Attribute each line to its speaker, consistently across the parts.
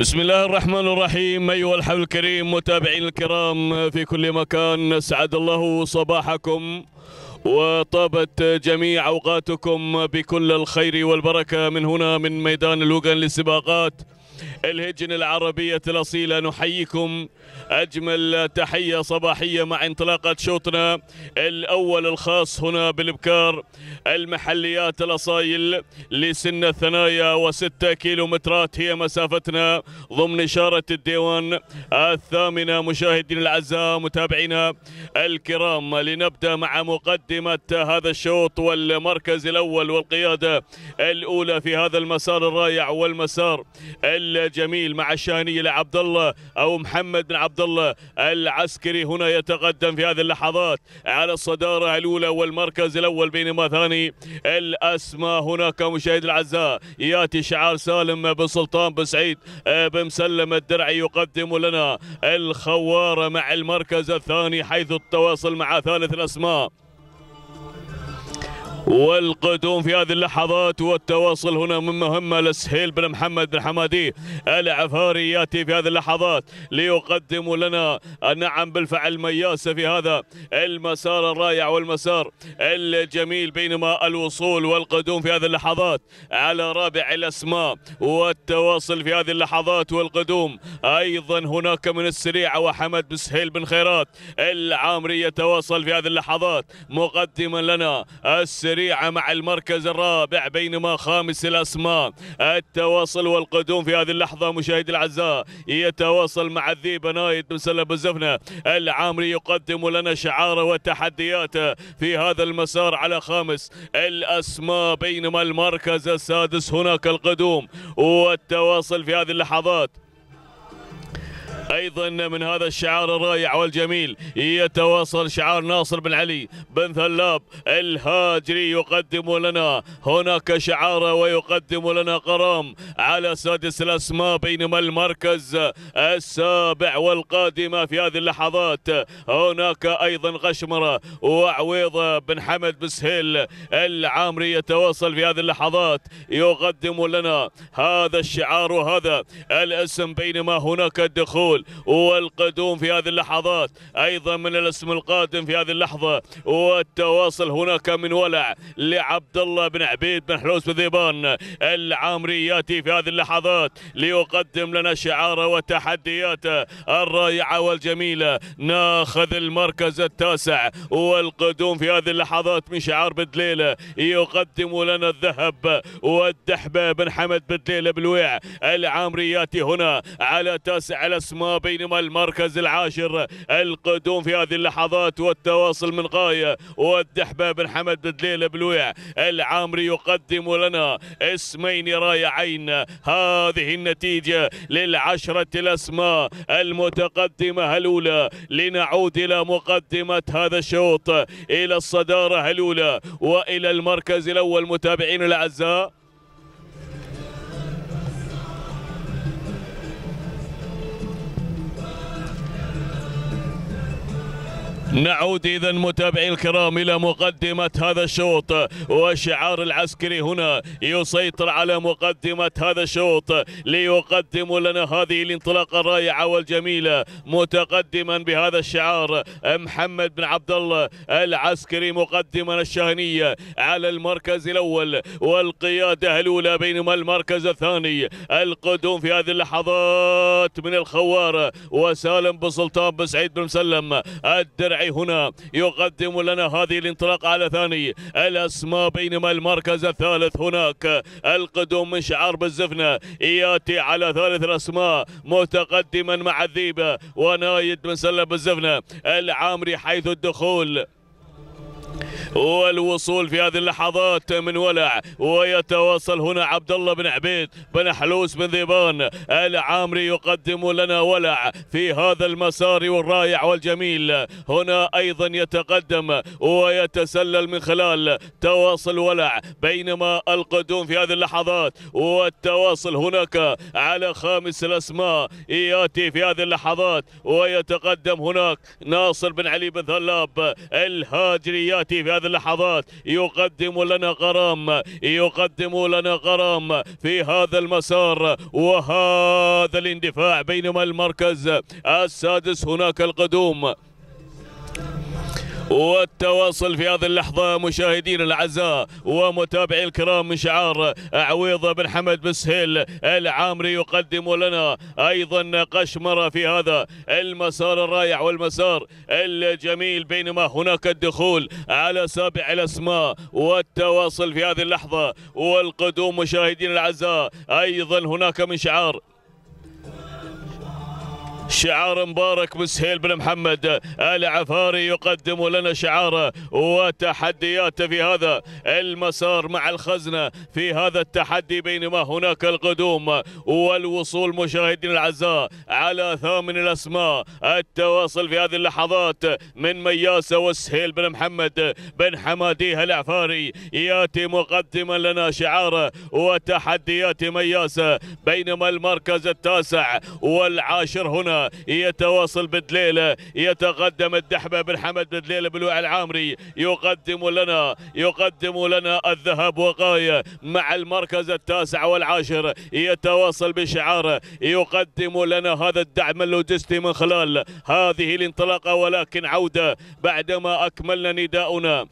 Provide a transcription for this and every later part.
Speaker 1: بسم الله الرحمن الرحيم أيها الحفل الكريم متابعين الكرام في كل مكان سعد الله صباحكم وطابت جميع أوقاتكم بكل الخير والبركة من هنا من ميدان لوغان للسباقات الهجن العربية الأصيلة نحييكم أجمل تحية صباحية مع انطلاقة شوطنا الأول الخاص هنا بالبكار المحليات الأصايل لسن الثنايا وستة كيلومترات هي مسافتنا ضمن إشارة الديوان الثامنة مشاهدينا الأعزاء متابعينا الكرام لنبدأ مع مقدمة هذا الشوط والمركز الأول والقيادة الأولى في هذا المسار الرائع والمسار ال الجميل مع الشاني لعبد الله او محمد بن عبد الله العسكري هنا يتقدم في هذه اللحظات على الصداره الاولى والمركز الاول بينما ثاني الاسماء هناك مشاهد العزاء ياتي شعار سالم آه، بن سلطان بن سعيد بن مسلم الدرعي يقدم لنا الخواره مع المركز الثاني حيث التواصل مع ثالث الاسماء والقدوم في هذه اللحظات والتواصل هنا من مهمة لسهيل بن محمد بن حمادي العفاري ياتي في هذه اللحظات ليقدم لنا النعم بالفعل مياسة في هذا المسار الرائع والمسار الجميل بينما الوصول والقدوم في هذه اللحظات على رابع الأسماء والتواصل في هذه اللحظات والقدوم أيضا هناك من السريع وحمد بن سهيل بن خيرات العامري يتواصل في هذه اللحظات مقدما لنا السريع سريعة مع المركز الرابع بينما خامس الأسماء التواصل والقدوم في هذه اللحظة مشاهدي الأعزاء يتواصل مع الذيب نايد بن سلم الزفنة العامري يقدم لنا شعاره وتحدياته في هذا المسار على خامس الأسماء بينما المركز السادس هناك القدوم والتواصل في هذه اللحظات أيضا من هذا الشعار الرائع والجميل يتواصل شعار ناصر بن علي بن ثلاب الهاجري يقدم لنا هناك شعار ويقدم لنا قرام على سادس الأسماء بينما المركز السابع والقادمة في هذه اللحظات هناك أيضا غشمرة وعويض بن حمد بن سهيل العامري يتواصل في هذه اللحظات يقدم لنا هذا الشعار وهذا الاسم بينما هناك الدخول الدخول والقدوم في هذه اللحظات أيضا من الاسم القادم في هذه اللحظة والتواصل هناك من ولع لعبد الله بن عبيد بن حلوس بذيبان العامري ياتي في هذه اللحظات ليقدم لنا شعاره وتحدياته الرائعة والجميلة ناخذ المركز التاسع والقدوم في هذه اللحظات من شعار بدليلة يقدم لنا الذهب والدحبة بن حمد بدليلة بالويع العامري ياتي هنا على تاسع الأسماء بينما المركز العاشر القدوم في هذه اللحظات والتواصل من غاية والدحبة بن حمد بدليل بلويع العامري يقدم لنا اسمين رايعين هذه النتيجة للعشرة الأسماء المتقدمة الأولى لنعود إلى مقدمة هذا الشوط إلى الصدارة الأولى وإلى المركز الأول متابعين الأعزاء نعود اذا متابعي الكرام الى مقدمة هذا الشوط وشعار العسكري هنا يسيطر على مقدمة هذا الشوط ليقدم لنا هذه الانطلاقة الرائعة والجميلة متقدما بهذا الشعار محمد بن عبد الله العسكري مقدما الشاهنية على المركز الاول والقيادة الاولى بينما المركز الثاني القدوم في هذه اللحظات من الخوار وسالم بن سلطان بن سعيد بن مسلم الدرع الربيعي هنا يقدم لنا هذه الانطلاقة على ثاني الأسماء بينما المركز الثالث هناك القدوم من شعار بالزفنة ياتي على ثالث الأسماء متقدما مع الذيبة ونايد من سلة بالزفنة العامري حيث الدخول والوصول في هذه اللحظات من ولع ويتواصل هنا عبد الله بن عبيد بن حلوس بن ذيبان العامري يقدم لنا ولع في هذا المسار والرائع والجميل هنا ايضا يتقدم ويتسلل من خلال تواصل ولع بينما القدوم في هذه اللحظات والتواصل هناك على خامس الاسماء ياتي في هذه اللحظات ويتقدم هناك ناصر بن علي بن ثلاب الهاجري يأتي في هذه اللحظات يقدم لنا غرام يقدم لنا غرام في هذا المسار وهذا الاندفاع بينما المركز السادس هناك القدوم والتواصل في هذه اللحظة مشاهدينا الأعزاء ومتابعي الكرام من شعار عويضة بن حمد بن سهيل العامري يقدم لنا أيضا قشمرة في هذا المسار الرائع والمسار الجميل بينما هناك الدخول على سابع الأسماء والتواصل في هذه اللحظة والقدوم مشاهدينا الأعزاء أيضا هناك من شعار شعار مبارك بسهيل بن محمد العفاري يقدم لنا شعاره وتحدياته في هذا المسار مع الخزنة في هذا التحدي بينما هناك القدوم والوصول مشاهدين الأعزاء على ثامن الأسماء التواصل في هذه اللحظات من مياسة وسهيل بن محمد بن حماديه العفاري ياتي مقدما لنا شعاره وتحديات مياسة بينما المركز التاسع والعاشر هنا يتواصل بدليلة يتقدم الدحبة بن حمد بدليلة بالوعي العامري يقدم لنا يقدم لنا الذهب وغاية مع المركز التاسع والعاشر يتواصل بشعاره يقدم لنا هذا الدعم اللوجستي من خلال هذه الانطلاقة ولكن عودة بعدما أكملنا نداؤنا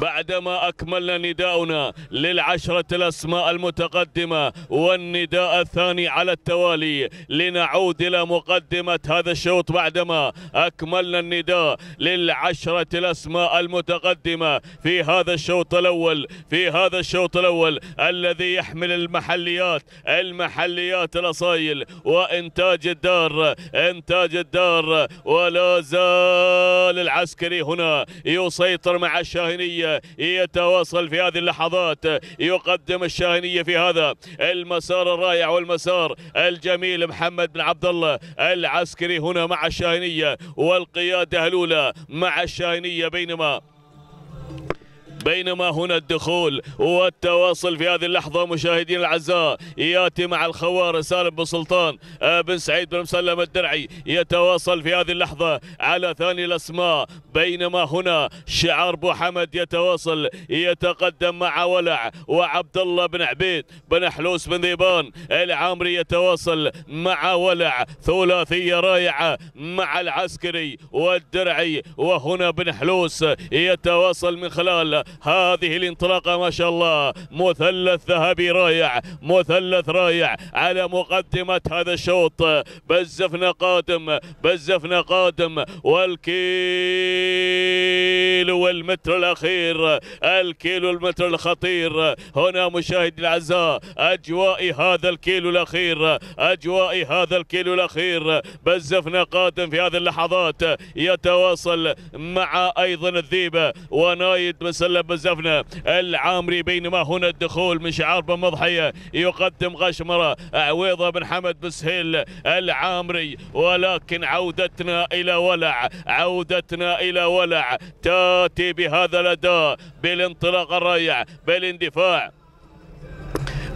Speaker 1: بعدما أكملنا نداؤنا للعشرة الأسماء المتقدمة والنداء الثاني على التوالي لنعود إلى مقدمة هذا الشوط بعدما أكملنا النداء للعشرة الأسماء المتقدمة في هذا الشوط الأول في هذا الشوط الأول الذي يحمل المحليات المحليات الأصايل وإنتاج الدار إنتاج الدار ولا زال العسكري هنا يسيطر مع الشاهنية يتواصل في هذه اللحظات يقدم الشاهنية في هذا المسار الرائع والمسار الجميل محمد بن عبد الله العسكري هنا مع الشاهنية والقيادة الاولى مع الشاهنية بينما بينما هنا الدخول والتواصل في هذه اللحظة مشاهدين العزاء ياتي مع الخوار سالم بن سلطان آه، بن سعيد بن مسلم الدرعي يتواصل في هذه اللحظة على ثاني الأسماء بينما هنا شعار بو حمد يتواصل يتقدم مع ولع وعبد الله بن عبيد بن حلوس بن ذيبان العامري يتواصل مع ولع ثلاثية رائعة مع العسكري والدرعي وهنا بن حلوس يتواصل من خلال هذه الانطلاقة ما شاء الله مثلث ذهبي رائع مثلث رائع على مقدمة هذا الشوط بزفنا قادم بزفنا قادم والكيلو والمتر الأخير الكيلو المتر الخطير هنا مشاهدي الأعزاء أجواء هذا الكيلو الأخير أجواء هذا الكيلو الأخير بزفنا قادم في هذه اللحظات يتواصل مع أيضا الذيبة ونايد مسلم بزفنة العامري بينما هنا الدخول من شعار بن مضحية يقدم غشمرة عويضة بن حمد بسهيل العامري ولكن عودتنا إلى ولع عودتنا إلى ولع تاتي بهذا الأداء بالانطلاق الرائع بالاندفاع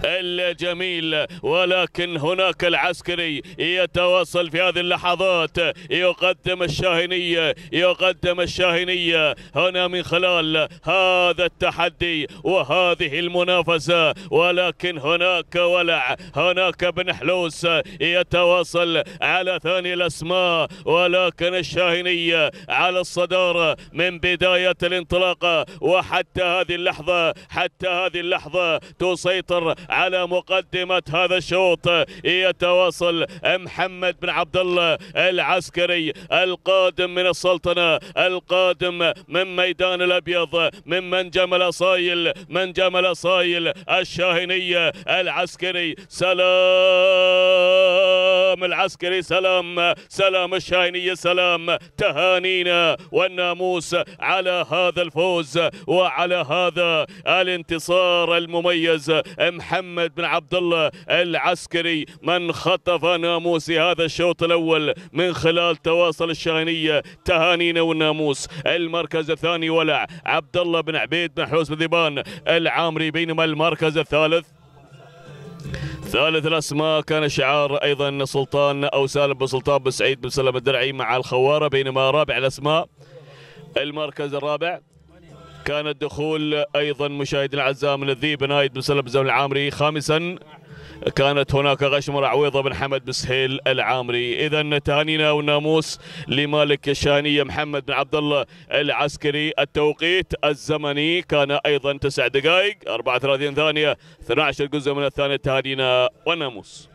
Speaker 1: الجميل ولكن هناك العسكري يتواصل في هذه اللحظات يقدم الشاهنية يقدم الشاهنية هنا من خلال هذا التحدي وهذه المنافسة ولكن هناك ولع هناك بن حلوس يتواصل على ثاني الأسماء ولكن الشاهنية على الصدارة من بداية الانطلاقة وحتى هذه اللحظة حتى هذه اللحظة تسيطر على مقدمة هذا الشوط يتواصل محمد بن عبد الله العسكري القادم من السلطنة القادم من ميدان الأبيض من منجم الأصايل منجم الأصايل الشاهنية العسكري سلام السلام العسكري سلام سلام الشاهينية سلام تهانينا والناموس على هذا الفوز وعلى هذا الانتصار المميز محمد بن عبد الله العسكري من خطف ناموس هذا الشوط الأول من خلال تواصل الشاهينية تهانينا والناموس المركز الثاني ولع عبد الله بن عبيد بن حوس بن ذبان العامري بينما المركز الثالث ثالث الأسماء كان شعار أيضا سلطان أو سالم بن سلطان بن سعيد بن سلم الدرعي مع الخوارة بينما رابع الأسماء المركز الرابع كان الدخول أيضا مشاهدينا الأعزاء من الذيب نايد بن سلم بن العامري خامسا كانت هناك غشمر عويضة بن حمد بن سهيل العامري إذا تهانينا والناموس لمالك الشاهنية محمد بن عبد الله العسكري التوقيت الزمني كان أيضا تسع دقائق 34 ثانية 12 جزء من الثانية تهانينا والناموس